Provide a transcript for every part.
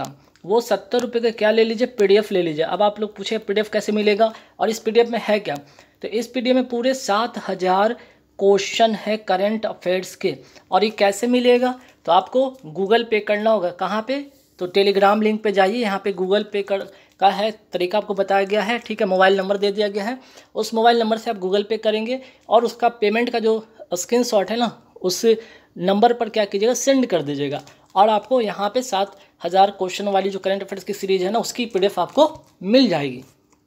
हाँ, वो सत्तर रुपये का क्या ले लीजिए पीडीएफ ले लीजिए अब आप लोग पूछे पीडीएफ कैसे मिलेगा और इस पीडीएफ में है क्या तो इस पीडीएफ में पूरे सात हज़ार क्वेश्चन है करंट अफेयर्स के और ये कैसे मिलेगा तो आपको गूगल पे करना होगा कहाँ पे तो टेलीग्राम लिंक पे जाइए यहाँ पे गूगल पे कर का है तरीका आपको बताया गया है ठीक है मोबाइल नंबर दे दिया गया है उस मोबाइल नंबर से आप गूगल पे करेंगे और उसका पेमेंट का जो स्क्रीन है ना उस नंबर पर क्या कीजिएगा सेंड कर दीजिएगा और आपको यहाँ पे सात हज़ार क्वेश्चन वाली जो करंट अफेयर्स की सीरीज है ना उसकी पी आपको मिल जाएगी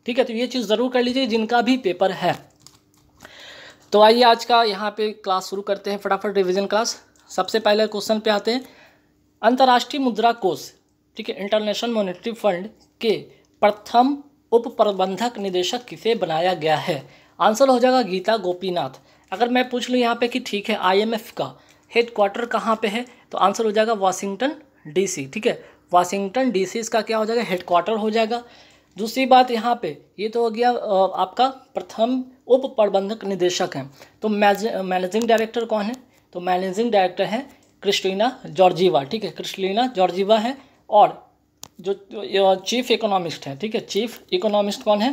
ठीक है तो ये चीज़ ज़रूर कर लीजिए जिनका भी पेपर है तो आइए आज का यहाँ पे क्लास शुरू करते हैं फटाफट रिवीजन क्लास सबसे पहले क्वेश्चन पे आते हैं अंतर्राष्ट्रीय मुद्रा कोष ठीक है इंटरनेशनल मॉनेटरी फंड के प्रथम उप प्रबंधक निदेशक किसे बनाया गया है आंसर हो जाएगा गीता गोपीनाथ अगर मैं पूछ लूँ यहाँ पे कि ठीक है आईएमएफ का हेड क्वार्टर कहाँ पर है तो आंसर हो जाएगा वाशिंगटन डीसी ठीक है वाशिंगटन डीसी इसका क्या हो जाएगा हेडक्वार्टर हो जाएगा दूसरी बात यहाँ पे ये तो हो गया आपका प्रथम उप प्रबंधक निदेशक हैं तो मैनेजिंग डायरेक्टर कौन है तो मैनेजिंग डायरेक्टर है क्रिस्टीना जॉर्जीवा ठीक है क्रिस्टीना जॉर्जीवा है और जो चीफ इकोनॉमिस्ट है ठीक है चीफ इकोनॉमिस्ट कौन है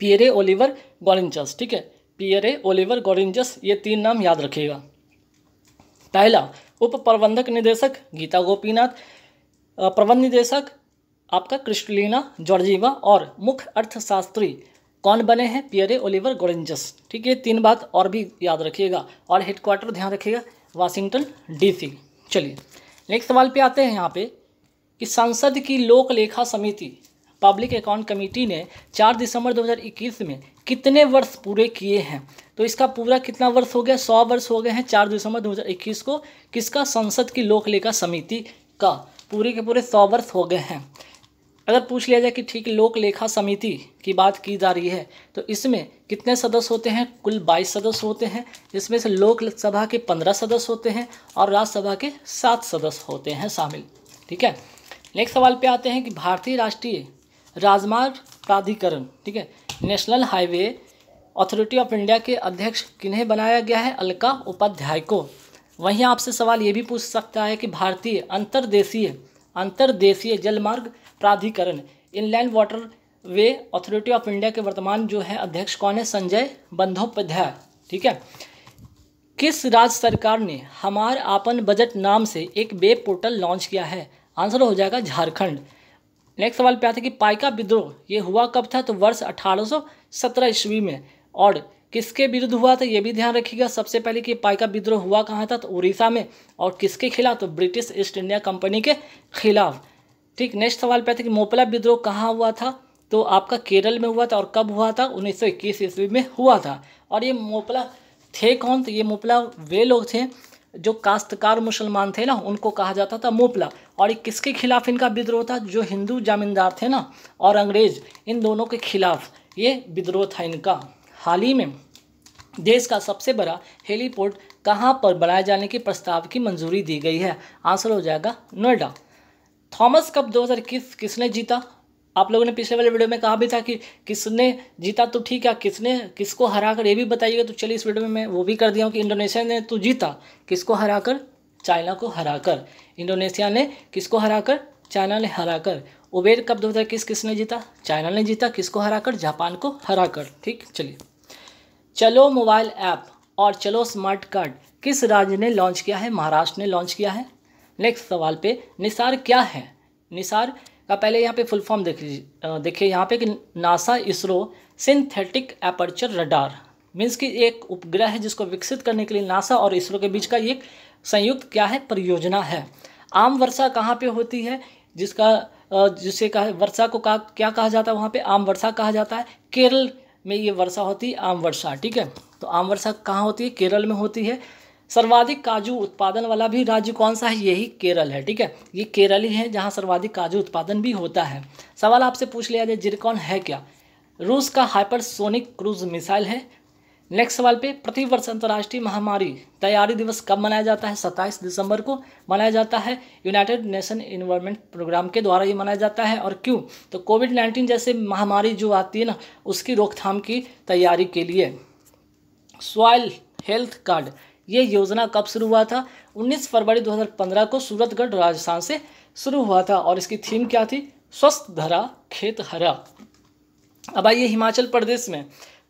पियरे ओलिवर गोरिंजस ठीक है पियरे ओलिवर गोरिंजस ये तीन नाम याद रखिएगा पहला उप प्रबंधक निदेशक गीता गोपीनाथ प्रबंध निदेशक आपका क्रिस्टलिना जॉर्जीवा और मुख्य अर्थशास्त्री कौन बने हैं पियरे ओलिवर गोरेंजस ठीक है तीन बात और भी याद रखिएगा और हेडक्वार्टर ध्यान रखिएगा वाशिंगटन डीसी चलिए नेक्स्ट सवाल पे आते हैं यहाँ पे कि संसद की लोक लेखा समिति पब्लिक अकाउंट कमेटी ने 4 दिसंबर 2021 में कितने वर्ष पूरे किए हैं तो इसका पूरा कितना वर्ष हो गया सौ वर्ष हो गए हैं चार दिसंबर 2021 को किसका संसद की लोक लेखा समिति का पूरे के पूरे सौ वर्ष हो गए हैं अगर पूछ लिया जाए कि ठीक लोक लेखा समिति की बात की जा रही है तो इसमें कितने सदस्य होते हैं कुल 22 सदस्य होते हैं इसमें से लोकसभा के 15 सदस्य होते हैं और राज्यसभा के सात सदस्य होते हैं शामिल ठीक है नेक्स्ट सवाल पे आते हैं कि भारतीय राष्ट्रीय राजमार्ग प्राधिकरण ठीक है National Highway Authority of India के अध्यक्ष किन्हें बनाया गया है अलका उपाध्याय को वहीं आपसे सवाल ये भी पूछ सकता है कि भारतीय अंतर्देशीय अंतर्देशीय जलमार्ग प्राधिकरण Inland Waterway Authority of India के वर्तमान जो है अध्यक्ष कौन है संजय बंधोपाध्याय ठीक है किस राज्य सरकार ने हमार आपन बजट नाम से एक वेब पोर्टल लॉन्च किया है आंसर हो जाएगा झारखंड नेक्स्ट सवाल पे आता है कि पाइका विद्रोह ये हुआ कब था तो वर्ष 1817 ईस्वी में और किसके विरुद्ध हुआ था ये भी ध्यान रखिएगा सबसे पहले कि पाइका विद्रोह हुआ कहाँ था तो उड़ीसा में और किसके खिलाफ तो ब्रिटिश ईस्ट इंडिया कंपनी के खिलाफ ठीक नेक्स्ट सवाल पे आता है कि मोपला विद्रोह कहाँ हुआ था तो आपका केरल में हुआ था और कब हुआ था उन्नीस ईस्वी में हुआ था और ये मोपला थे कौन तो ये मोपला वे लोग थे जो काश्तकार मुसलमान थे ना उनको कहा जाता था मोपला और ये किसके खिलाफ इनका विद्रोह था जो हिंदू जमींदार थे ना और अंग्रेज इन दोनों के खिलाफ ये विद्रोह था इनका हाल ही में देश का सबसे बड़ा हेलीपोर्ट कहाँ पर बनाए जाने के प्रस्ताव की मंजूरी दी गई है आंसर हो जाएगा नोएडा थॉमस कप 2021 किसने जीता आप लोगों ने पिछले वाले वीडियो में कहा भी था कि किसने जीता तो ठीक है किसने किसको हरा कर ये भी बताइएगा तो चलिए इस वीडियो में मैं वो भी कर दिया हूँ कि इंडोनेशिया ने तो जीता किसको हरा कर चाइना को हरा कर इंडोनेशिया ने किसको हरा कर चाइना ने हरा कर उबेर कप दो हज़ार किस किसने जीता चाइना ने जीता किसको हरा कर जापान को हरा कर ठीक चलिए चलो मोबाइल ऐप और चलो स्मार्ट कार्ड किस राज्य ने लॉन्च किया है महाराष्ट्र ने लॉन्च किया है नेक्स्ट सवाल पे निसार क्या है निसार या पहले यहाँ पे फुल फॉर्म देख लीजिए देखिए यहाँ पे कि NASA ISRO synthetic aperture radar means कि एक उपग्रह है जिसको विकसित करने के लिए नासा और इसरो के बीच का एक संयुक्त क्या है परियोजना है आम वर्षा कहाँ पे होती है जिसका जिसे कहा वर्षा को कहा क्या कहा जाता है वहाँ पर आम वर्षा कहा जाता है केरल में ये वर्षा होती है आम वर्षा ठीक है तो आम वर्षा कहाँ होती है केरल में होती है सर्वाधिक काजू उत्पादन वाला भी राज्य कौन सा है यही केरल है ठीक है ये केरल ही है जहाँ सर्वाधिक काजू उत्पादन भी होता है सवाल आपसे पूछ लिया जाए जिरकॉन है क्या रूस का हाइपरसोनिक क्रूज मिसाइल है नेक्स्ट सवाल पे प्रतिवर्ष अंतर्राष्ट्रीय महामारी तैयारी दिवस कब मनाया जाता है 27 दिसंबर को मनाया जाता है यूनाइटेड नेशन इन्वायरमेंट प्रोग्राम के द्वारा ये मनाया जाता है और क्यों तो कोविड 19 जैसे महामारी जो आती है ना उसकी रोकथाम की तैयारी के लिए सॉइल हेल्थ कार्ड ये योजना कब शुरू हुआ था 19 फरवरी 2015 को सूरतगढ़ राजस्थान से शुरू हुआ था और इसकी थीम क्या थी स्वस्थ धरा खेत हरा अब आइए हिमाचल प्रदेश में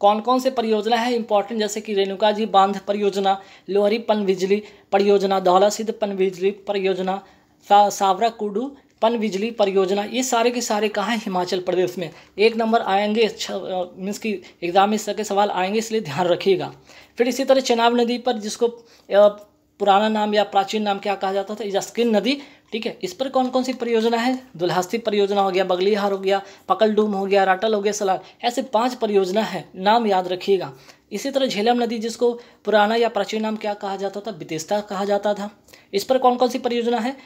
कौन कौन से परियोजना है इंपॉर्टेंट जैसे कि रेणुका जी बांध परियोजना लोहरी पन बिजली परियोजना धौला सिद्ध पनबिजली परियोजना सा, सावरा कुडू पन बिजली परियोजना ये सारे के सारे कहाँ हैं हिमाचल प्रदेश में एक नंबर आएंगे अच्छा, मीन्स की एग्जाम में इस तरह के सवाल आएंगे इसलिए ध्यान रखिएगा फिर इसी तरह चेनाब नदी पर जिसको पुराना नाम या प्राचीन नाम क्या कहा जाता था यस्किन नदी ठीक है इस पर कौन कौन सी परियोजना है दुल्हास्ती परियोजना हो गया बगलिहार हो गया पकलडूम हो गया राटल हो गया सलाल ऐसे पांच परियोजना है नाम याद रखिएगा इसी तरह झेलम नदी जिसको पुराना या प्राचीन नाम क्या कहा जाता था बितेस्ता कहा जाता था इस पर कौन कौन सी परियोजना है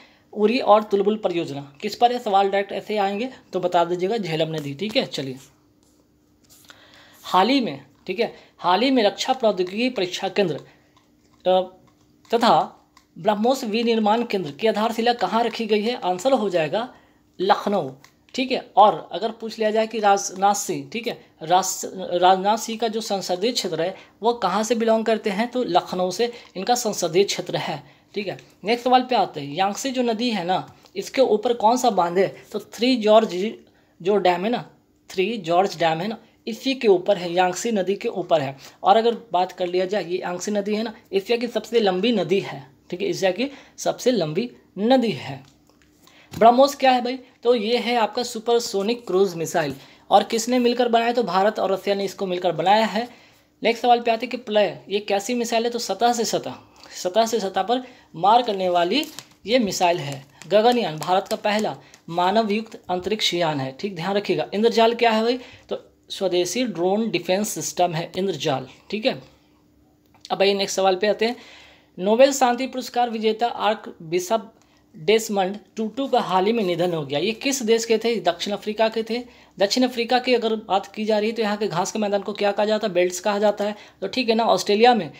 उरी और तुलबुल परियोजना किस पर है सवाल डायरेक्ट ऐसे आएंगे तो बता दीजिएगा झेलम नदी ठीक है चलिए हाल ही में ठीक है हाल ही में रक्षा प्रौद्योगिकी परीक्षा केंद्र तथा ब्रह्मोस विनिर्माण केंद्र की आधारशिला कहाँ रखी गई है आंसर हो जाएगा लखनऊ ठीक है और अगर पूछ लिया जाए कि राजनाथ सिंह ठीक है राजनाथ सिंह का जो संसदीय क्षेत्र है वो कहाँ से बिलोंग करते हैं तो लखनऊ से इनका संसदीय क्षेत्र है ठीक है नेक्स्ट सवाल पे आते हैं यांगसी जो नदी है ना इसके ऊपर कौन सा बांध है तो थ्री जॉर्ज जो डैम है ना थ्री जॉर्ज डैम है ना इसी के ऊपर है यांगसी नदी के ऊपर है और अगर बात कर लिया जाए ये यांगसी नदी है ना एशिया की सबसे लंबी नदी है ठीक है एशिया की सबसे लंबी नदी है ब्रह्मोस क्या है भाई तो ये है आपका सुपरसोनिक क्रूज मिसाइल और किसने मिलकर बनाया तो भारत और रसिया ने इसको मिलकर बनाया है नेक्स्ट सवाल पे आते कि प्लय ये कैसी मिसाइल है तो सतह से सतह सतह से सतह पर मार करने वाली ये मिसाइल है गगनयान भारत का पहला मानवयुक्त अंतरिक्ष यान है ठीक ध्यान रखिएगा इंद्रजाल क्या है भाई तो स्वदेशी ड्रोन डिफेंस सिस्टम है इंद्रजाल ठीक है अब आइए नेक्स्ट सवाल पे आते हैं नोबेल शांति पुरस्कार विजेता आर्क बिशप डेसमंड टूटू का हाल ही में निधन हो गया ये किस देश के थे दक्षिण अफ्रीका के थे दक्षिण अफ्रीका की अगर बात की जा रही है तो यहाँ के घास के मैदान को क्या कहा जाता है बेल्ट्स कहा जाता है तो ठीक है ना ऑस्ट्रेलिया में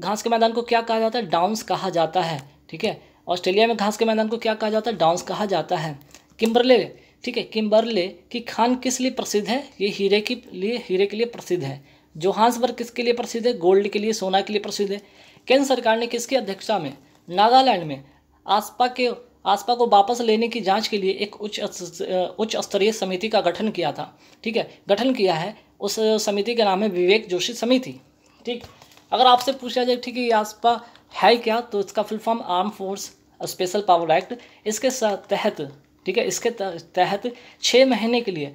घास के मैदान को क्या कहा जाता है डाउंस कहा जाता है ठीक है ऑस्ट्रेलिया में घास के मैदान को क्या कहा जाता है डाउंस कहा जाता है किम्बरले ठीक है किम्बरले की खान किस लिए प्रसिद्ध है ये हीरे के लिए हीरे के लिए प्रसिद्ध है जोहान्सबर्ग किसके लिए प्रसिद्ध है गोल्ड के लिए सोना के लिए प्रसिद्ध है केंद्र सरकार ने किसकी अध्यक्षता में नागालैंड में आसपा के आसपा को वापस लेने की जांच के लिए एक उच्च उच्च स्तरीय समिति का गठन किया था ठीक है गठन किया है उस समिति का नाम है विवेक जोशी समिति ठीक अगर आपसे पूछा जाए ठीक है ये आसपा है क्या तो इसका full form arm force special power act इसके तहत ठीक है इसके तहत छः महीने के लिए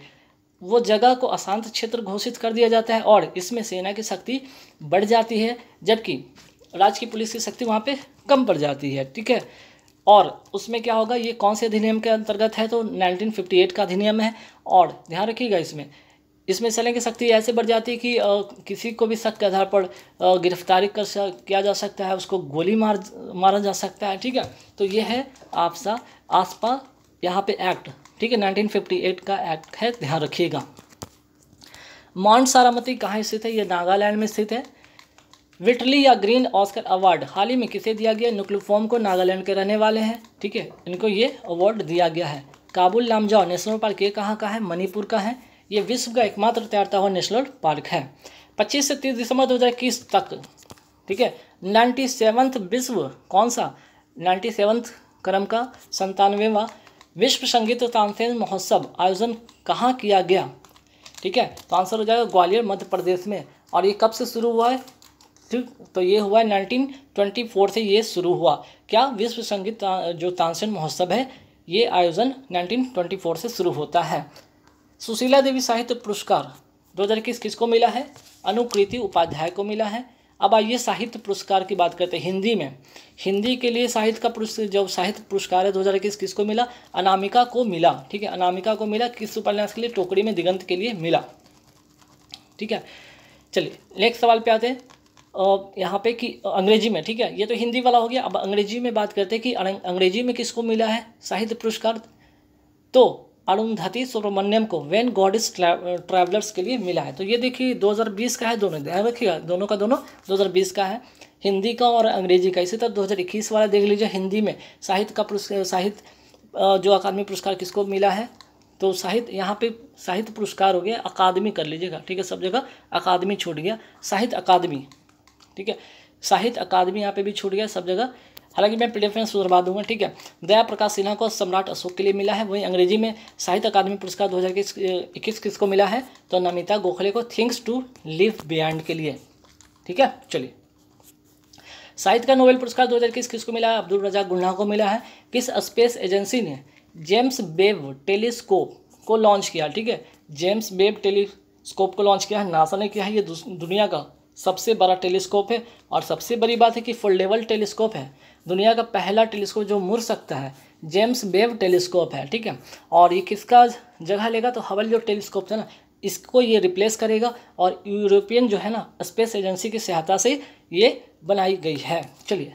वो जगह को अशांत क्षेत्र घोषित कर दिया जाता है और इसमें सेना की शक्ति बढ़ जाती है जबकि राज्य की पुलिस की शक्ति वहाँ पे कम पड़ जाती है ठीक है और उसमें क्या होगा ये कौन से अधिनियम के अंतर्गत है तो 1958 का अधिनियम है और ध्यान रखिएगा इसमें इसमें सेना की शक्ति ऐसे बढ़ जाती है कि आ, किसी को भी शक के आधार पर गिरफ्तारी कर किया जा सकता है उसको गोली मार मारा जा सकता है ठीक है तो ये है आपसा आसपा यहाँ पे एक्ट ठीक है 1958 का एक्ट है ध्यान रखिएगा माउंट सारामती कहाँ स्थित है ये नागालैंड में स्थित है विटली या ग्रीन ऑस्कर अवार्ड हाल ही में किसे दिया गया नुकलूफॉर्म को नागालैंड के रहने वाले हैं ठीक है इनको ये अवार्ड दिया गया है काबुल लामजाओ नेशनल पार्क ये कहाँ का है मणिपुर का है ये विश्व का एकमात्र तैरता हुआ नेशनल पार्क है पच्चीस से तीस दिसंबर दो तक ठीक है नाइन्टी विश्व कौन सा नाइन्टी क्रम का संतानवेवा विश्व संगीत तानसेन महोत्सव आयोजन कहाँ किया गया ठीक है तो आंसर हो जाएगा ग्वालियर मध्य प्रदेश में और ये कब से शुरू हुआ है ठीक तो ये हुआ है नाइनटीन ट्वेंटी फोर से ये शुरू हुआ क्या विश्व संगीत जो तानसेन महोत्सव है ये आयोजन नाइनटीन ट्वेंटी फोर से शुरू होता है सुशीला देवी साहित्य पुरस्कार दो हज़ार इक्कीस किसको मिला है अनुकृति उपाध्याय को मिला है अब आइए साहित्य पुरस्कार की बात करते हैं हिंदी में हिंदी के लिए साहित्य का पुरस्कार जब साहित्य पुरस्कार है दो हज़ार इक्कीस किसको मिला अनामिका को मिला ठीक है अनामिका को मिला किस उपन्यास के लिए टोकरी में दिगंत के लिए मिला ठीक है चलिए नेक्स्ट सवाल पे आते हैं यहाँ पे कि अंग्रेजी में ठीक है ये तो हिंदी वाला हो गया अब अंग्रेजी में बात करते हैं कि अंग्रेजी में किसको मिला है साहित्य पुरस्कार तो अरुंधति सुब्रमण्यम को वेन गॉडिस ट्रैवलर्स के लिए मिला है तो ये देखिए 2020 का है दोनों ध्यान रखिएगा दोनों का दोनों 2020 का है हिंदी का और अंग्रेजी का इसी तरह 2021 वाला देख लीजिए हिंदी में साहित्य का पुरस्कार साहित्य जो अकादमी पुरस्कार किसको मिला है तो साहित्य यहाँ पे साहित्य पुरस्कार हो गया अकादमी कर लीजिएगा ठीक है सब जगह अकादमी छूट गया साहित्य अकादमी ठीक है साहित्य अकादमी यहाँ पे भी छूट गया सब जगह हालांकि मैं पीडीएफ में सुधरवा दूंगा ठीक है दया प्रकाश सिन्हा को सम्राट अशोक के लिए मिला है वहीं अंग्रेजी में साहित्य अकादमी पुरस्कार दो हज़ार किसको मिला है तो नमिता गोखले को थिंग्स टू लिव बियड के लिए ठीक है चलिए साहित्य का नोबेल पुरस्कार दो हज़ार किसको मिला है अब्दुल रजाक गुल्हा को मिला है किस स्पेस एजेंसी ने जेम्स बेब टेलीस्कोप को लॉन्च किया ठीक है जेम्स बेब टेलीस्कोप को लॉन्च किया है नासा ने किया है ये दुनिया का सबसे बड़ा टेलीस्कोप है और सबसे बड़ी बात है कि फोल्डेबल टेलीस्कोप है दुनिया का पहला टेलीस्कोप जो मुड़ सकता है जेम्स बेव टेलीस्कोप है ठीक है और ये किसका जगह लेगा तो हवल जो टेलीस्कोप था ना इसको ये रिप्लेस करेगा और यूरोपियन जो है ना स्पेस एजेंसी की सहायता से ये बनाई गई है चलिए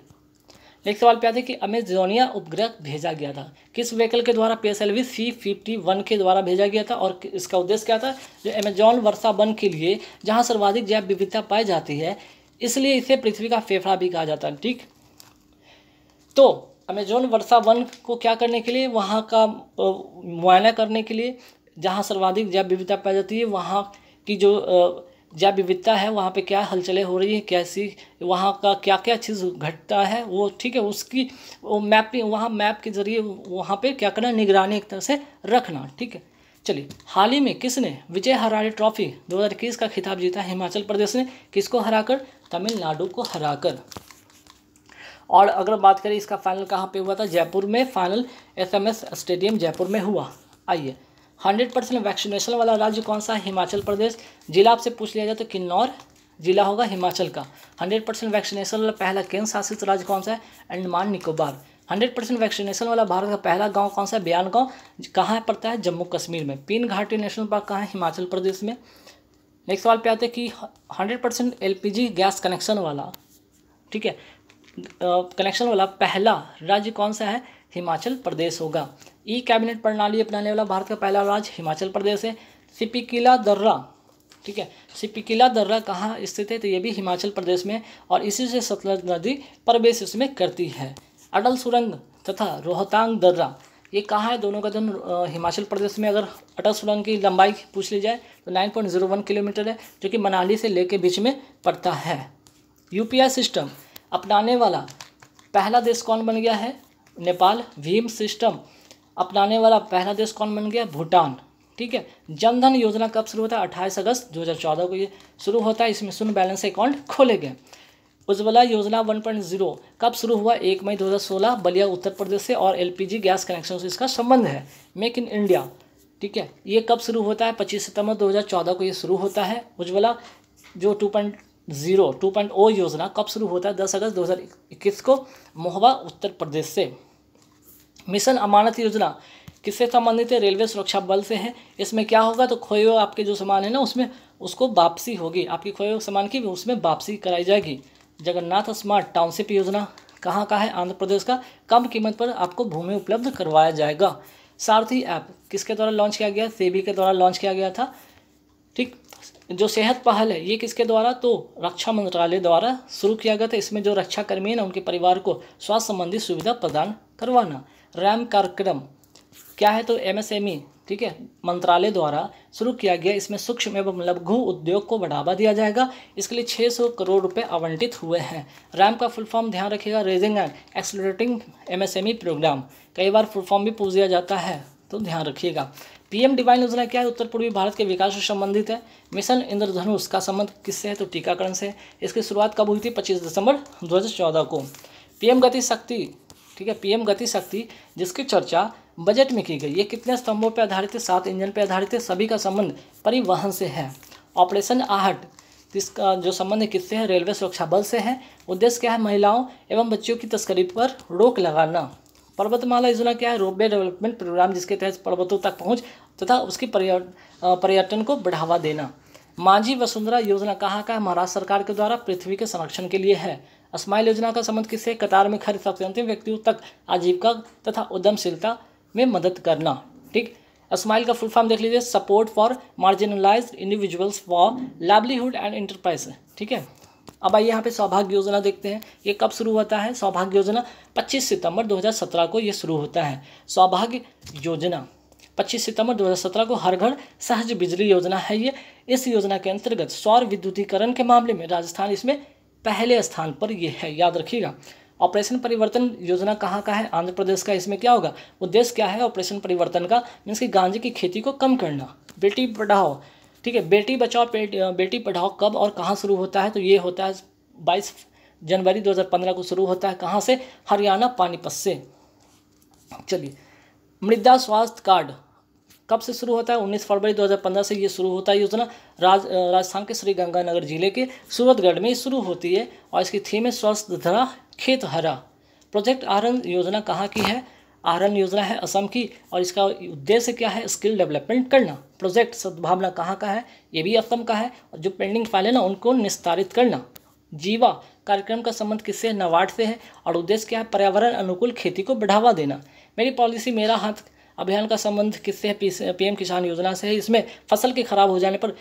नेक्स्ट सवाल पे आते कि अमेजोनिया उपग्रह भेजा गया था किस व्हीकल के द्वारा P S L V C fifty one के द्वारा भेजा गया था और इसका उद्देश्य क्या था जो अमेजोन वर्षा वन के लिए जहाँ सर्वाधिक जैव विविधता पाई जाती है इसलिए इसे पृथ्वी का फेफड़ा भी कहा जाता है ठीक तो अमेजोन वर्षा वन को क्या करने के लिए वहाँ का मुआयना करने के लिए जहाँ सर्वाधिक जैव विविधता पाई जाती है वहाँ की जो जैव विविधता है वहाँ पे क्या हलचलें हो रही है कैसी वहाँ का क्या क्या चीज़ घटता है वो ठीक है उसकी वो मैपिंग वहाँ मैप के जरिए वहाँ पे क्या करना निगरानी एक तरह से रखना ठीक है चलिए हाल ही में किसने विजय हरारे ट्रॉफी दो का खिताब जीता हिमाचल प्रदेश ने किसको हराकर तमिलनाडु को हराकर और अगर बात करें इसका फाइनल कहाँ पे हुआ था जयपुर में फाइनल एसएमएस स्टेडियम जयपुर में हुआ आइए हंड्रेड परसेंट वैक्सीनेशन वाला राज्य कौन सा है हिमाचल प्रदेश जिला आपसे पूछ लिया जाए तो किन्नौर जिला होगा हिमाचल का हंड्रेड परसेंट वैक्सीनेशन वाला पहला केंद्र शासित राज्य कौन सा है Andaman Nicobar hundred percent vaccination वाला भारत का पहला गाँव कौन सा है बयान गाँव कहाँ पड़ता है जम्मू कश्मीर में पीन घाटी नेशनल पार्क कहाँ है हिमाचल प्रदेश में नेक्स्ट सवाल पे आते हैं कि hundred percent L gas connection वाला ठीक है कनेक्शन वाला पहला राज्य कौन सा है हिमाचल प्रदेश होगा ई कैबिनेट प्रणाली अपनाने वाला भारत का पहला राज्य हिमाचल प्रदेश है सिपिकिला दर्रा ठीक है सिपिकिला दर्रा कहाँ स्थित है तो ये भी हिमाचल प्रदेश में और इसी से सतलज नदी प्रवेश इसमें करती है अटल सुरंग तथा रोहतांग दर्रा ये कहाँ है दोनों का दोनों हिमाचल प्रदेश में अगर अटल सुरंग की लंबाई पूछ ली जाए तो 9.01 किलोमीटर है जो कि मनाली से लेके बीच में पड़ता है यूपीआई सिस्टम अपनाने वाला पहला देश कौन बन गया है नेपाल भीम सिस्टम अपनाने वाला पहला देश कौन बन गया भूटान ठीक है जनधन योजना कब शुरू होता है अट्ठाईस अगस्त 2014 को ये शुरू होता है इसमें सुन बैलेंस अकाउंट खोले गए उज्ज्वला योजना 1.0 कब शुरू हुआ एक मई 2016 बलिया उत्तर प्रदेश से और एलपीजी गैस कनेक्शन से इसका संबंध है मेक इन इंडिया ठीक है ये कब शुरू होता है पच्चीस सितंबर दो को ये शुरू होता है उज्ज्वला जो two zero two point O योजना कब शुरू होता है दस अगस्त दो हज़ार इक्कीस को मोहबा उत्तर प्रदेश से मिशन अमानत योजना किससे संबंधित है रेलवे सुरक्षा बल से है इसमें क्या होगा तो खोए हुए आपके जो सामान है ना उसमें उसको वापसी होगी आपकी खोए हुए सामान की उसमें वापसी कराई जाएगी जगन्नाथ स्मार्ट टाउनशिप योजना कहाँ का है आंध्र प्रदेश का कम कीमत पर आपको भूमि उपलब्ध करवाया जाएगा सारथी ऐप किसके द्वारा लॉन्च किया गया सेबी के द्वारा लॉन्च किया गया था ठीक जो सेहत पहल है ये किसके द्वारा तो रक्षा मंत्रालय द्वारा शुरू किया गया था इसमें जो रक्षा कर्मी है ना उनके परिवार को स्वास्थ्य संबंधी सुविधा प्रदान करवाना रैम कार्यक्रम क्या है तो एमएसएमई ठीक है मंत्रालय द्वारा शुरू किया गया इसमें सूक्ष्म एवं लघु उद्योग को बढ़ावा दिया जाएगा इसके लिए 600 करोड़ रुपए आवंटित हुए हैं रैम का फुल फॉर्म ध्यान रखिएगा raising and accelerating MSME programme कई बार फुल फॉर्म भी पूछ दिया जाता है तो ध्यान रखिएगा पीएम डिवाइन योजना क्या है उत्तर पूर्वी भारत के विकास से संबंधित है मिशन इंद्रधनुष का संबंध किससे है तो टीकाकरण से इसकी शुरुआत कब हुई थी पच्चीस दिसंबर चौदह को पीएम गति शक्ति ठीक है पीएम गति शक्ति जिसकी चर्चा बजट में की गई ये कितने स्तंभों पर आधारित है सात इंजन पर आधारित है सभी का संबंध परिवहन से है ऑपरेशन आहट जिसका जो संबंध किससे है रेलवे सुरक्षा बल से है उद्देश्य क्या है महिलाओं एवं बच्चों की तस्करी पर रोक लगाना पर्वतमाला योजना क्या है रोपवे डेवलपमेंट प्रोग्राम जिसके तहत पर्वतों तक पहुँच तथा उसकी पर्यटन को बढ़ावा देना मांझी वसुंधरा योजना कहाँ का महाराष्ट्र सरकार के द्वारा पृथ्वी के संरक्षण के लिए है स्माइल योजना का संबंध किससे कतार में खरीद सकते अंतिम व्यक्तियों तक आजीविका तथा उद्यमशीलता में मदद करना ठीक स्माइल का फुल फॉर्म देख लीजिए support for marginalised individuals for livelihood and enterprise ठीक है अब आइए यहाँ पे सौभाग्य योजना देखते हैं ये कब शुरू होता है सौभाग्य योजना 25 सितंबर 2017 को ये शुरू होता है सौभाग्य योजना 25 सितंबर 2017 को हर घर सहज बिजली योजना है ये इस योजना के अंतर्गत सौर विद्युतीकरण के मामले में राजस्थान इसमें पहले स्थान पर ये है याद रखिएगा ऑपरेशन परिवर्तन योजना कहाँ का है आंध्र प्रदेश का इसमें क्या होगा उद्देश्य क्या है ऑपरेशन परिवर्तन का मीन्स कि गांजे की खेती को कम करना बेटी पढ़ाओ ठीक है बेटी बचाओ बेटी पढ़ाओ कब और कहाँ शुरू होता है तो ये होता है बाईस जनवरी 2015 को शुरू होता है कहाँ से हरियाणा पानीपत से चलिए मृदा स्वास्थ्य कार्ड कब से शुरू होता है 19 फरवरी 2015 से ये शुरू होता है योजना राज राजस्थान के श्री गंगानगर जिले के सूरतगढ़ में शुरू होती है और इसकी थीम है स्वस्थ धरा खेत हरा प्रोजेक्ट आहरण योजना कहाँ की है आहरण योजना है असम की और इसका उद्देश्य क्या है स्किल डेवलपमेंट करना प्रोजेक्ट सद्भावना कहाँ का है ये भी असम का है और जो पेंडिंग फाइल है ना उनको निस्तारित करना जीवा कार्यक्रम का संबंध किससे है से है और उद्देश्य क्या है पर्यावरण अनुकूल खेती को बढ़ावा देना मेरी पॉलिसी मेरा हाथ अभियान का संबंध किससे है पीएम किसान योजना से है इसमें फसल के खराब हो जाने पर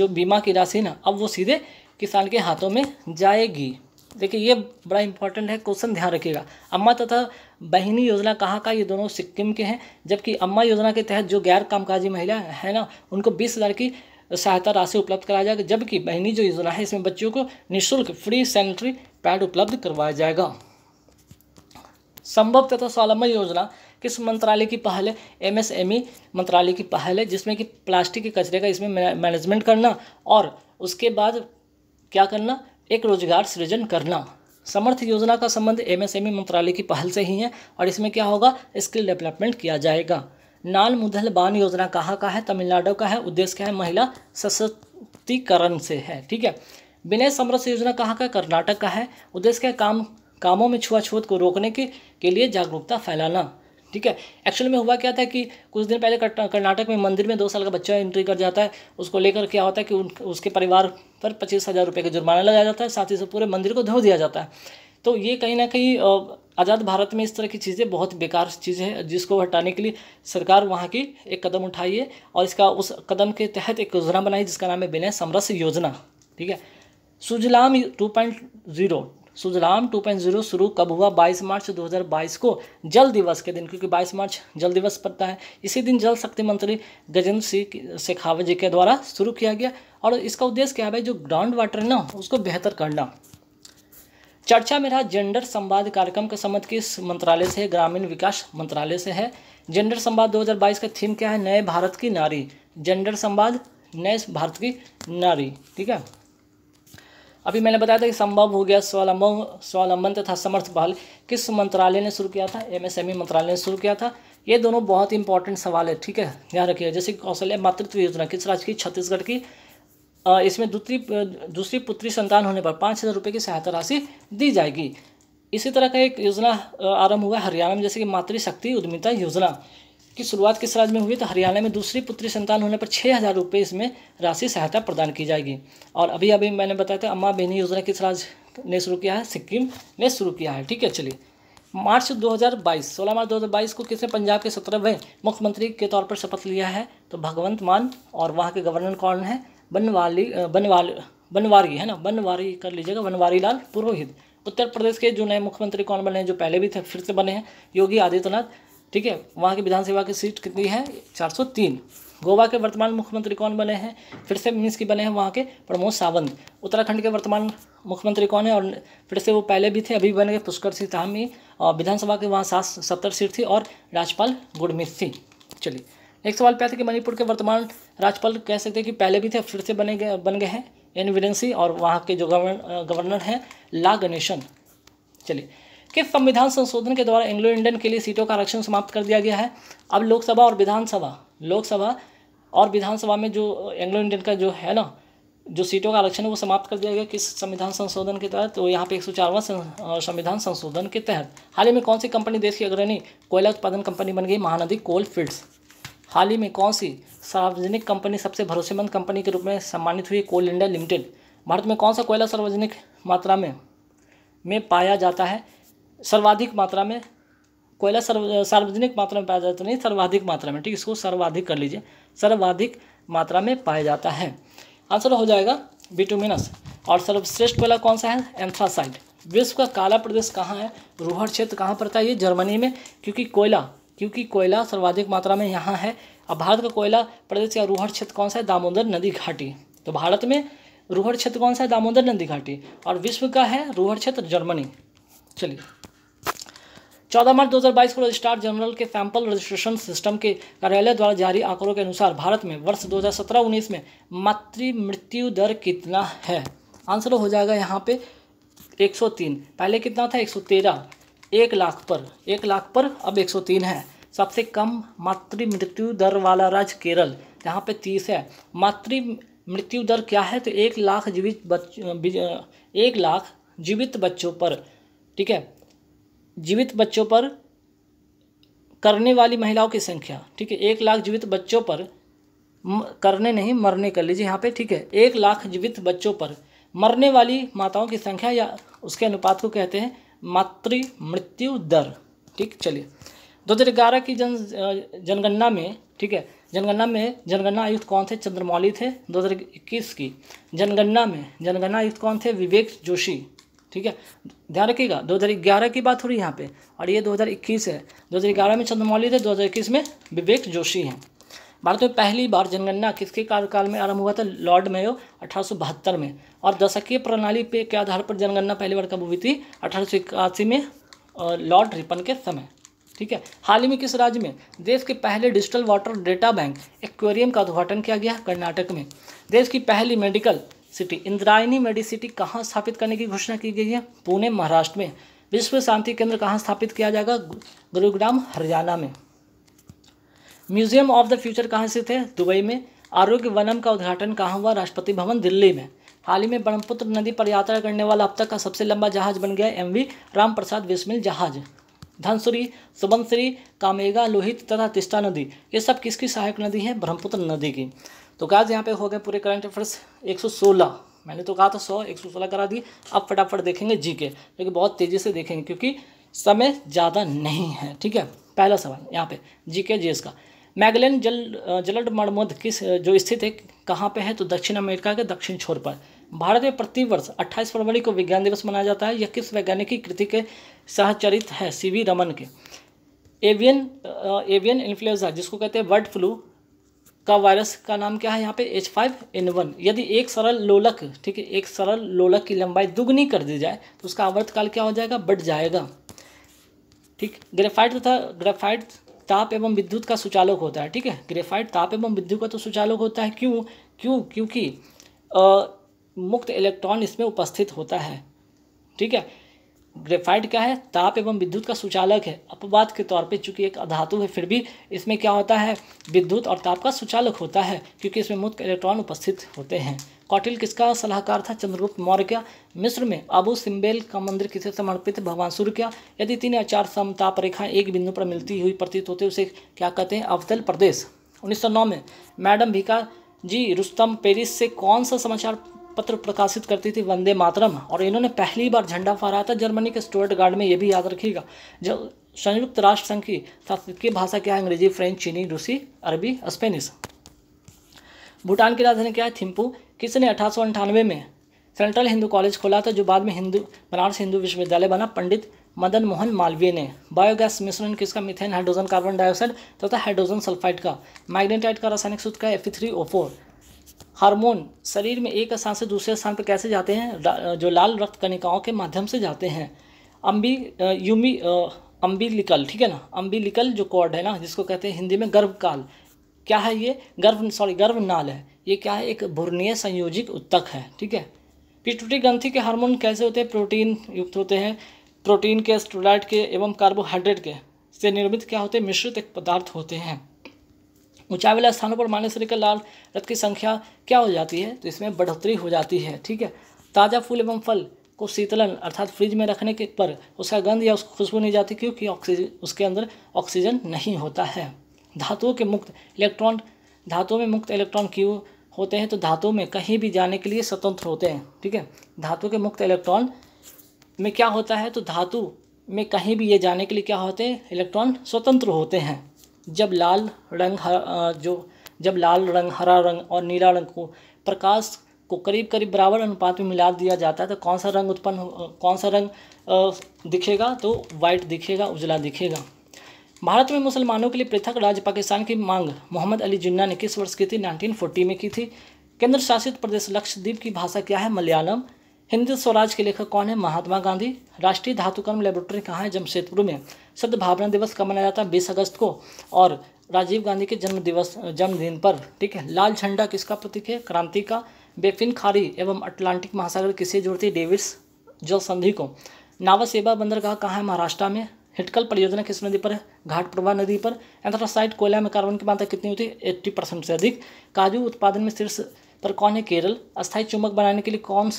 जो बीमा की राशि ना अब वो सीधे किसान के हाथों में जाएगी देखिए ये बड़ा इंपॉर्टेंट है क्वेश्चन ध्यान रखिएगा अम्मा तथा बहिनी योजना कहाँ का ये दोनों सिक्किम के हैं जबकि अम्मा योजना के तहत जो गैर कामकाजी महिला है ना उनको बीस हज़ार की सहायता राशि उपलब्ध कराया जाएगा जबकि बहिनी जो योजना है इसमें बच्चों को निःशुल्क फ्री सैनिटरी पैड उपलब्ध करवाया जाएगा संभव तथा स्वालंबन योजना किस मंत्रालय की पहल है एम एम एस ई मंत्रालय की पहल है जिसमें कि प्लास्टिक के कचरे का इसमें मैनेजमेंट करना और उसके बाद क्या करना एक रोजगार सृजन करना समर्थ योजना का संबंध एमएसएमई e मंत्रालय की पहल से ही है और इसमें क्या होगा स्किल डेवलपमेंट किया जाएगा नाल मुदल बान योजना कहाँ का है तमिलनाडु का है उद्देश्य क्या है महिला सशक्तिकरण से है ठीक है विनय समरस योजना कहाँ का कर्नाटक का है उद्देश्य क्या काम कामों में छुआछूत को रोकने के के लिए जागरूकता फैलाना ठीक है एक्चुअल में हुआ क्या था कि कुछ दिन पहले कर्नाटक में मंदिर में दो साल का बच्चा एंट्री कर जाता है उसको लेकर क्या होता है कि उन उसके परिवार पर पच्चीस हज़ार रुपये का जुर्माना लगाया जाता है साथ ही साथ पूरे मंदिर को धो दिया जाता है तो ये कहीं ना कहीं आज़ाद भारत में इस तरह की चीज़ें बहुत बेकार चीज़ें हैं जिसको हटाने के लिए सरकार वहाँ की एक कदम उठाई है और इसका उस कदम के तहत एक योजना बनाई जिसका नाम है विनय समरस योजना ठीक है Sujalam two point zero Sujalam 2.0 शुरू कब हुआ 22 मार्च 2022 को जल दिवस के दिन क्योंकि 22 मार्च जल दिवस पड़ता है इसी दिन जल शक्ति मंत्री गजेंद्र सिंह शेखावत जी के द्वारा शुरू किया गया और इसका उद्देश्य क्या है भाई जो ग्राउंड वाटर है ना उसको बेहतर करना चर्चा में रहा जेंडर संवाद कार्यक्रम का संबंध किस मंत्रालय से है ग्रामीण विकास मंत्रालय से है जेंडर संवाद 2022 का थीम क्या है नए भारत की नारी जेंडर संवाद नए भारत की नारी ठीक है अभी मैंने बताया था कि संभव हो गया स्वलंब स्वावलंबन तथा समर्थ बहाल किस मंत्रालय ने शुरू किया था एमएसएमई e मंत्रालय ने शुरू किया था ये दोनों बहुत इंपॉर्टेंट सवाल है ठीक है ध्यान रखिएगा जैसे कौशल्य मातृत्व योजना किस राज्य की छत्तीसगढ़ की इसमें दूसरी दूसरी पुत्री संतान होने पर पाँच हज़ार रुपये की सहायता राशि दी जाएगी इसी तरह का एक योजना आरंभ हुआ हरियाणा में जैसे कि मातृशक्ति उद्यमिता योजना की शुरुआत किस राज्य में हुई तो हरियाणा में दूसरी पुत्री संतान होने पर छः हज़ार रुपये इसमें राशि सहायता प्रदान की जाएगी और अभी अभी मैंने बताया था अम्मा बहनी योजना किस राज्य ने शुरू किया है सिक्किम ने शुरू किया है ठीक है चलिए मार्च 2022 सोलह मार्च 2022 को किसने पंजाब के सत्रहवें मुख्यमंत्री के तौर पर शपथ लिया है तो भगवंत मान और वहाँ के गवर्नर कौन है बनवाली बनवाल बनवारी है ना बनवारी कर लीजिएगा बनवारी लाल पुरोहित उत्तर प्रदेश के जो नए मुख्यमंत्री कौन बने हैं जो पहले भी थे फिर से बने हैं योगी आदित्यनाथ ठीक है वहाँ की विधानसभा की सीट कितनी है 403 गोवा के वर्तमान मुख्यमंत्री कौन बने हैं फिर से मीन्स की बने हैं वहाँ के प्रमोद सावंत उत्तराखंड के वर्तमान मुख्यमंत्री कौन है और फिर से वो पहले भी थे अभी बने गए पुष्कर सिंह तामी और विधानसभा के वहाँ सात सत्तर सीट थी और राज्यपाल गुड़मित सिंह चलिए नेक्स्ट सवाल पे आते कि मणिपुर के वर्तमान राज्यपाल कह सकते हैं कि पहले भी थे फिर से बने गए बन गए हैं एन वीरेन और वहाँ के जो गवर्नर गवर्नर हैं ला गणेशन चलिए कि संविधान संशोधन के द्वारा एंग्लो इंडियन के लिए सीटों का आरक्षण समाप्त कर दिया गया है अब लोकसभा और विधानसभा लोकसभा और विधानसभा में जो एंग्लो इंडियन का जो है ना जो सीटों का आरक्षण है वो समाप्त कर दिया गया किस संविधान संशोधन के तहत तो यहाँ पे एक सौ संविधान संशोधन के तहत हाल ही में कौन सी कंपनी देश की अग्रणी कोयला उत्पादन कंपनी बन गई महानदी कोल फील्ड्स हाल ही में कौन सी सार्वजनिक कंपनी सबसे भरोसेमंद कंपनी के रूप में सम्मानित हुई कोल इंडिया लिमिटेड भारत में कौन सा कोयला सार्वजनिक मात्रा में में पाया जाता है सर्वाधिक मात्रा में कोयला सर्व सार्वजनिक मात्रा में पाया जाता तो नहीं सर्वाधिक मात्रा में ठीक इसको सर्वाधिक कर लीजिए सर्वाधिक मात्रा में पाया जाता है आंसर हो जाएगा बिटुमिनस और सर्वश्रेष्ठ कोयला कौन सा है एम्फासाइड विश्व का काला प्रदेश कहाँ है रोहड़ क्षेत्र कहाँ पड़ता है ये जर्मनी में क्योंकि कोयला क्योंकि कोयला सर्वाधिक मात्रा में यहाँ है अब भारत का कोयला प्रदेश का रोहर क्षेत्र कौन सा है दामोदर नदी घाटी तो भारत में रोहड़ क्षेत्र कौन सा है दामोदर नदी घाटी और विश्व का है रोहर क्षेत्र जर्मनी चलिए चौदह मार्च 2022 को रजिस्ट्रार जनरल के सैंपल रजिस्ट्रेशन सिस्टम के कार्यालय द्वारा जारी आंकड़ों के अनुसार भारत में वर्ष 2017-19 में मातृ मृत्यु दर कितना है आंसर हो जाएगा यहाँ पे 103 पहले कितना था 113 एक लाख पर एक लाख पर अब 103 है सबसे कम मातृ मृत्यु दर वाला राज्य केरल यहाँ पे तीस है मातृ मृत्यु दर क्या है तो एक लाख जीवित बच एक लाख जीवित बच्चों पर ठीक है जीवित बच्चों पर करने वाली महिलाओं की संख्या ठीक है एक लाख जीवित बच्चों पर करने नहीं मरने कर लीजिए यहाँ पे ठीक है एक लाख जीवित बच्चों पर मरने वाली माताओं की संख्या या उसके अनुपात को कहते हैं मातृ मृत्यु दर ठीक चलिए दो ग्यारह की जन जनगणना में ठीक है जनगणना में जनगणना आयुक्त कौन थे चंद्रमौली थे 2021 की जनगणना में जनगणना आयुक्त कौन थे विवेक जोशी ठीक है ध्यान रखिएगा 2011 की बात हो रही है यहाँ पे और ये 2021 है 2011 में चंद्रमौली थे 2021 में विवेक जोशी हैं भारत में पहली बार जनगणना किसके कार्यकाल में आरंभ हुआ था लॉर्ड मेयो अठारह में और दशकीय प्रणाली पे के आधार पर जनगणना पहली बार कब हुई थी अठारह में लॉर्ड रिपन के समय ठीक है हाल ही में किस राज्य में देश के पहले digital water data bank aquarium का उद्घाटन किया गया कर्नाटक में देश की पहली मेडिकल सिटी इंद्रायणी मेडिसिटी कहाँ स्थापित करने की घोषणा की गई है पुणे महाराष्ट्र में विश्व शांति केंद्र कहाँ स्थापित किया जाएगा गुरुग्राम हरियाणा में म्यूजियम ऑफ द फ्यूचर कहाँ स्थित है दुबई में आरोग्य वनम का उद्घाटन कहाँ हुआ राष्ट्रपति भवन दिल्ली में हाल ही में ब्रह्मपुत्र नदी पर यात्रा करने वाला अब तक का सबसे लंबा जहाज बन गया एम वी राम प्रसाद विस्मिल जहाज धनसुरी सुबनश्री कामेगा लोहित तथा तिस्टा नदी ये सब किसकी सहायक नदी है ब्रह्मपुत्र नदी की तो गाज यहाँ पे हो गए पूरे करंट अफेयर्स 116 मैंने तो कहा था सौ एक करा दी अब फटाफट देखेंगे जी के लेकिन बहुत तेज़ी से देखेंगे क्योंकि समय ज़्यादा नहीं है ठीक है पहला सवाल यहाँ पे जी के जी का मैगलैन जल जलड मरमद किस जो स्थित है कहाँ पे है तो दक्षिण अमेरिका के दक्षिण छोर पर भारत में प्रतिवर्ष 28 फरवरी को विज्ञान दिवस मनाया जाता है यह किस वैज्ञानिक की कृति के सहचरित है सीवी रमन के एवियन एवियन इन्फ्लुएंजा जिसको कहते हैं बर्ड फ्लू का वायरस का नाम क्या है यहाँ पे एच फाइव एन वन यदि एक सरल लोलक ठीक है एक सरल लोलक की लंबाई दुगनी कर दी जाए तो उसका आवर्तकाल क्या हो जाएगा बढ़ जाएगा ठीक ग्रेफाइट तथा ग्रेफाइट ताप एवं विद्युत का सुचालक होता है ठीक है ग्रेफाइट ताप एवं विद्युत का तो सुचालक होता है क्यों क्यों क्योंकि मुक्त इलेक्ट्रॉन इसमें उपस्थित होता है ठीक है ग्रेफाइट क्या है ताप एवं विद्युत का सुचालक है अपवाद के तौर पे चूंकि एक अधातु है फिर भी इसमें क्या होता है विद्युत और ताप का सुचालक होता है क्योंकि इसमें मुक्त इलेक्ट्रॉन उपस्थित होते हैं कौटिल किसका सलाहकार था चंद्रगुप्त मौर्य का मिस्र में अबू सिम्बेल का मंदिर किसे समर्पित भगवान सूर्य क्या यदि तीन या चार समताप रेखा एक बिंदु पर मिलती हुई प्रतीत होते उसे क्या कहते हैं अवतल प्रदेश उन्नीस में madam Bhikaji Rustom Paris से कौन सा समाचार पत्र प्रकाशित करती थी वंदे मातरम और इन्होंने पहली बार झंडा फहराया था जर्मनी के स्टोर्ट गार्ड में ये भी याद रखिएगा जब संयुक्त राष्ट्र संघ की सांस्कृतिक भाषा क्या है अंग्रेजी फ्रेंच चीनी रूसी अरबी स्पेनिश भूटान की राजधानी क्या है थिम्पू किसने अठारह में सेंट्रल हिंदू कॉलेज खोला था जो बाद में हिंदू बनारस हिंदू विश्वविद्यालय बना पंडित मदन मोहन मालवीय ने बायोगैस मिश्रण किसका मिथेन हाइड्रोजन कार्बन डाइऑक्साइड तथा तो हाइड्रोजन सल्फाइड का मैग्नेटाइट का रासायनिक सूत्र का F three O four hormone शरीर में एक स्थान से दूसरे स्थान पर कैसे जाते हैं जो लाल रक्त कणिकाओं के माध्यम से जाते हैं अम्बी यूमी अम्बिलिकल ठीक है ना अम्बिलिकल जो कॉर्ड है ना जिसको कहते हैं हिंदी में गर्भकाल क्या है ये गर्भ सॉरी नाल है ये क्या है एक भूर्णीय संयोजिक उत्तक है ठीक है पिटुटी ग्रंथि के हार्मोन कैसे होते हैं प्रोटीन युक्त होते हैं प्रोटीन के स्टोलाइट के एवं कार्बोहाइड्रेट के से निर्मित क्या होते हैं मिश्रित एक पदार्थ होते हैं ऊंचाई वाले स्थानों पर शरीर के लाल रथ की संख्या क्या हो जाती है तो इसमें बढ़ोतरी हो जाती है ठीक है ताज़ा फूल एवं फल को शीतलन अर्थात फ्रिज में रखने के पर उसका गंध या उसकी खुशबू नहीं जाती क्योंकि ऑक्सीजन उसके अंदर ऑक्सीजन नहीं होता है धातुओं के मुक्त इलेक्ट्रॉन धातुओं में मुक्त इलेक्ट्रॉन क्यों होते हैं तो धातुओं में कहीं भी जाने के लिए स्वतंत्र होते हैं ठीक है धातु के मुक्त इलेक्ट्रॉन में क्या होता है तो धातु में कहीं भी ये जाने के लिए क्या होते हैं इलेक्ट्रॉन स्वतंत्र होते हैं जब लाल रंग हरा जो जब लाल रंग हरा रंग और नीला रंग को प्रकाश को करीब करीब बराबर अनुपात में मिला दिया जाता है तो कौन सा रंग उत्पन्न कौन सा रंग दिखेगा तो वाइट दिखेगा उजला दिखेगा भारत में मुसलमानों के लिए पृथक राज्य पाकिस्तान की मांग मोहम्मद अली जिन्ना ने किस वर्ष की थी 1940 में की थी केंद्र शासित प्रदेश लक्षद्वीप की भाषा क्या है मलयालम हिंदी स्वराज के लेखक कौन है महात्मा गांधी राष्ट्रीय धातुकर्म लेबोरेटरी कहाँ है जमशेदपुर में सद्भावना दिवस कब मनाया जाता है बीस अगस्त को और राजीव गांधी के जन्म दिवस जन्मदिन पर ठीक है लाल झंडा किसका प्रतीक है क्रांति का बेफिन खारी एवं अटलांटिक महासागर किसे जोड़ती है डेविस जल संधि को नावा सेवा बंदरगाह कहाँ है महाराष्ट्र में हिटकल परियोजना किस नदी पर है घाट प्रभा नदी पर एंथ्रासाइट कोयला में कार्बन की मात्रा कितनी होती है एट्टी परसेंट से अधिक काजू उत्पादन में शीर्ष पर कौन है केरल अस्थायी चुम्बक बनाने के लिए कौन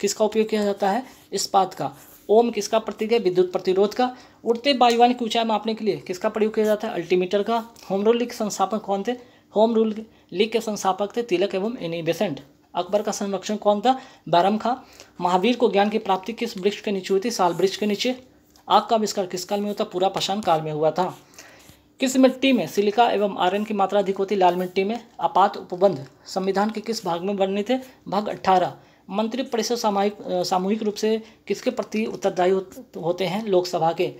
किसका उपयोग किया जाता है इस्पात का ओम किसका प्रतीक है विद्युत प्रतिरोध का उड़ते वायुवान की ऊंचाई मापने के लिए किसका प्रयोग किया जाता है अल्टीमीटर का होम रूल लीग के संस्थापक कौन थे होम रूल लीग के संस्थापक थे तिलक एवं एनी बेसेंट अकबर का संरक्षण कौन था बैरम खा महावीर को ज्ञान की प्राप्ति किस वृक्ष के नीचे हुई थी साल वृक्ष के नीचे आग का आविष्कार किस काल में होता पूरा पशान काल में हुआ था किस मिट्टी में सिलिका एवं आयरन की मात्रा अधिक होती लाल मिट्टी में आपात उपबंध संविधान के किस भाग में बनने थे भाग अट्ठारह मंत्रिपरिषद सामूहिक सामूहिक रूप से किसके प्रति उत्तरदायी होते हैं लोकसभा के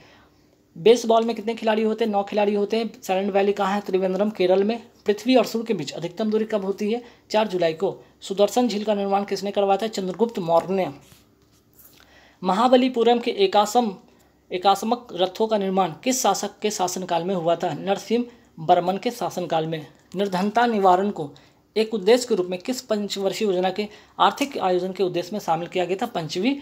बेसबॉल में कितने खिलाड़ी होते हैं नौ खिलाड़ी होते हैं सैलेंट वैली कहाँ है त्रिवेंद्रम केरल में पृथ्वी और सूर्य के बीच अधिकतम दूरी कब होती है चार जुलाई को सुदर्शन झील का निर्माण किसने करवाया था चंद्रगुप्त मौर्य ने महाबलीपुरम के एकासम एकासमक रथों का निर्माण किस शासक के शासनकाल में हुआ था नरसिंह बर्मन के शासनकाल में निर्धनता निवारण को एक उद्देश्य के रूप में किस पंचवर्षीय योजना के आर्थिक आयोजन के उद्देश्य में शामिल किया गया था पंचवी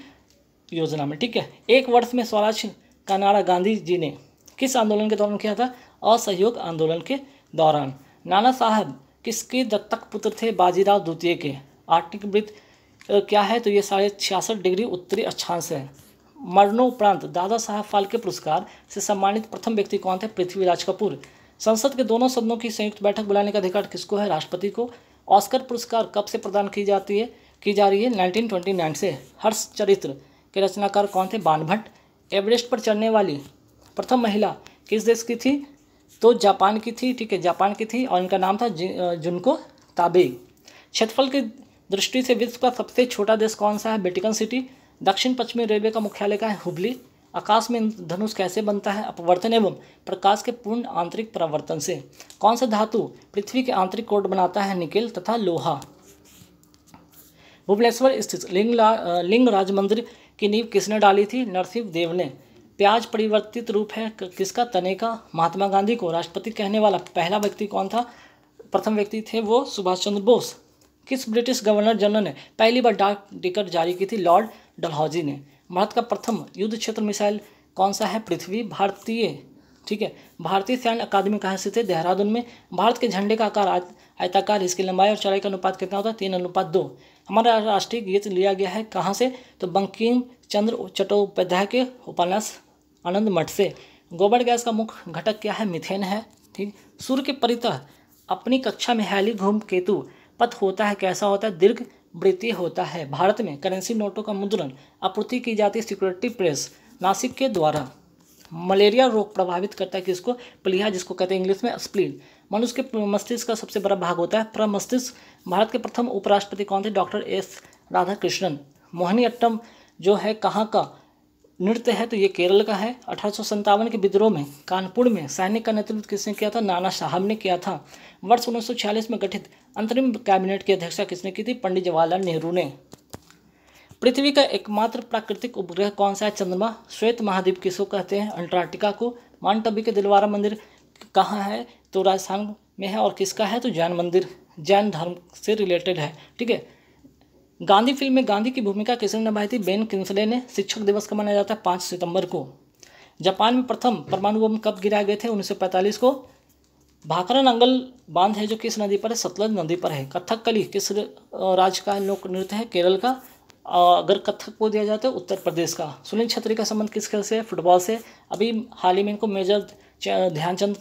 योजना में ठीक है एक वर्ष में स्वराज कनाड़ा गांधी जी ने किस आंदोलन के दौरान किया था असहयोग आंदोलन के दौरान नाना साहब किसके दत्तक पुत्र थे बाजीराव द्वितीय के आर्थिक वृत्त क्या है तो ये साढ़े छियासठ डिग्री उत्तरी अक्षांश है मरणोपरांत दादा साहब फाल्के पुरस्कार से सम्मानित प्रथम व्यक्ति कौन थे पृथ्वीराज कपूर संसद के दोनों सदनों की संयुक्त बैठक बुलाने का अधिकार किसको है राष्ट्रपति को ऑस्कर पुरस्कार कब से प्रदान की जाती है की जा रही है 1929 से हर्ष चरित्र के रचनाकार कौन थे बानभट्ट एवरेस्ट पर चढ़ने वाली प्रथम महिला किस देश की थी तो जापान की थी ठीक है जापान की थी और इनका नाम था जुनको ताबे क्षेत्रफल की दृष्टि से विश्व का सबसे छोटा देश कौन सा है बेटिकन सिटी दक्षिण पश्चिमी रेलवे का मुख्यालय का है हुबली आकाश में धनुष कैसे बनता है अपवर्तन एवं प्रकाश के पूर्ण आंतरिक परावर्तन से कौन सा धातु पृथ्वी के आंतरिक कोट बनाता है निकेल तथा लोहा भुवनेश्वर स्थित लिंग लिंग राज मंदिर की नींव किसने डाली थी नरसिंह देव ने प्याज परिवर्तित रूप है किसका तने का महात्मा गांधी को राष्ट्रपति कहने वाला पहला व्यक्ति कौन था प्रथम व्यक्ति थे वो सुभाष चंद्र बोस किस ब्रिटिश गवर्नर जनरल ने पहली बार डाक टिकट जारी की थी लॉर्ड डलहौजी ने भारत का प्रथम युद्ध क्षेत्र मिसाइल कौन सा है पृथ्वी भारतीय ठीक है भारतीय सैन्य अकादमी कहाँ स्थित है देहरादून में भारत के झंडे का आकार आयताकार इसकी लंबाई और चौड़ाई का अनुपात कितना होता है तीन अनुपात दो हमारा राष्ट्रीय गीत लिया गया है कहाँ से तो बंकिम चंद्र चट्टोपाध्याय के उपन्यास आनंद मठ से गोबर गैस का मुख्य घटक क्या है मिथेन है ठीक सूर्य के परितः अपनी कक्षा में हैली घूम केतु पथ होता है कैसा होता है दीर्घ वृत्तीय होता है भारत में करेंसी नोटों का मुद्रण आपूर्ति की जाती है सिक्योरिटी प्रेस नासिक के द्वारा मलेरिया रोग प्रभावित करता है किसको प्लिया जिसको कहते हैं इंग्लिश में स्प्लीन मनुष्य के मस्तिष्क का सबसे बड़ा भाग होता है प्रमस्तिष्क भारत के प्रथम उपराष्ट्रपति कौन थे doctor S Radhakrishnan Mohiniyattam जो है कहाँ का नृत्य है तो ये केरल का है अठारह के विद्रोह में कानपुर में सैनिक का नेतृत्व किसने किया था नाना साहब ने किया था वर्ष 1946 में गठित अंतरिम कैबिनेट की अध्यक्षता किसने की थी पंडित जवाहरलाल नेहरू ने पृथ्वी का एकमात्र प्राकृतिक उपग्रह कौन सा है चंद्रमा श्वेत महाद्वीप किसको कहते हैं अंटार्कटिका को मानटबी के दिलवारा मंदिर कहाँ है तो राजस्थान में है और किसका है तो जैन मंदिर जैन धर्म से रिलेटेड है ठीक है गांधी फिल्म में गांधी की भूमिका किसने निभाई थी बेन किन्सले ने शिक्षक दिवस का मनाया जाता है पाँच सितंबर को जापान में प्रथम परमाणु बम कब गिराए गए थे पैंतालीस को भाकरा नंगल बांध है जो किस नदी पर है सतलज नदी पर है कथकली किस राज्य का लोक नृत्य है केरल का अगर कथक को दिया जाता तो है उत्तर प्रदेश का सुनील छत्री का संबंध किस खेल से है फुटबॉल से अभी हाल ही में इनको मेजर ध्यानचंद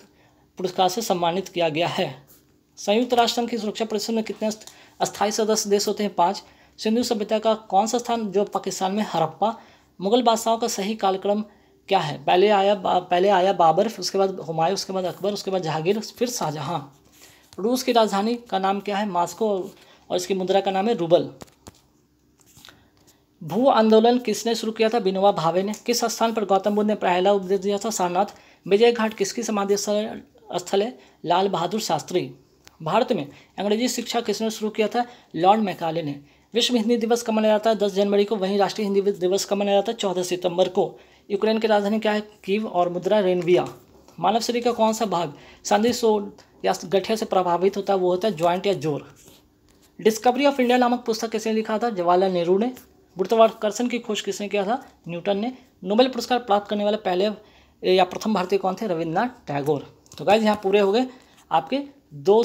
पुरस्कार से सम्मानित किया गया है संयुक्त राष्ट्र संघ की सुरक्षा परिषद में कितने अस्थायी सदस्य देश होते हैं पाँच सिंधु सभ्यता का कौन सा स्थान जो पाकिस्तान में हरप्पा मुगल बादशाहों का सही कालक्रम क्या है पहले आया पहले आया बाबर उसके बाद हुमायूं उसके बाद अकबर उसके बाद जहांगीर फिर शाहजहाँ रूस की राजधानी का नाम क्या है मास्को और इसकी मुद्रा का नाम है रूबल भू आंदोलन किसने शुरू किया था बिनोवा भावे ने किस स्थान पर गौतम बुद्ध ने पहला उपदेश दिया था सारनाथ विजय घाट किसकी समाधि स्थल है लाल बहादुर शास्त्री भारत में अंग्रेजी शिक्षा किसने शुरू किया था लॉर्ड मैकाले ने विश्व हिंदी दिवस कब मनाया जाता है दस जनवरी को वहीं राष्ट्रीय हिंदी दिवस कब मनाया जाता है चौदह सितंबर को यूक्रेन की राजधानी क्या है कीव और मुद्रा रेनविया मानव शरीर का कौन सा भाग संधि सोड या गठिया से प्रभावित होता है वो होता है ज्वाइंट या जोर डिस्कवरी ऑफ इंडिया नामक पुस्तक किसने लिखा था जवाहरलाल नेहरू ने गुरुत्वाकर्षण की खोज किसने किया था न्यूटन ने नोबेल पुरस्कार प्राप्त करने वाले पहले या प्रथम भारतीय कौन थे रविन्द्रनाथ टैगोर तो गाइज यहाँ पूरे हो गए आपके दो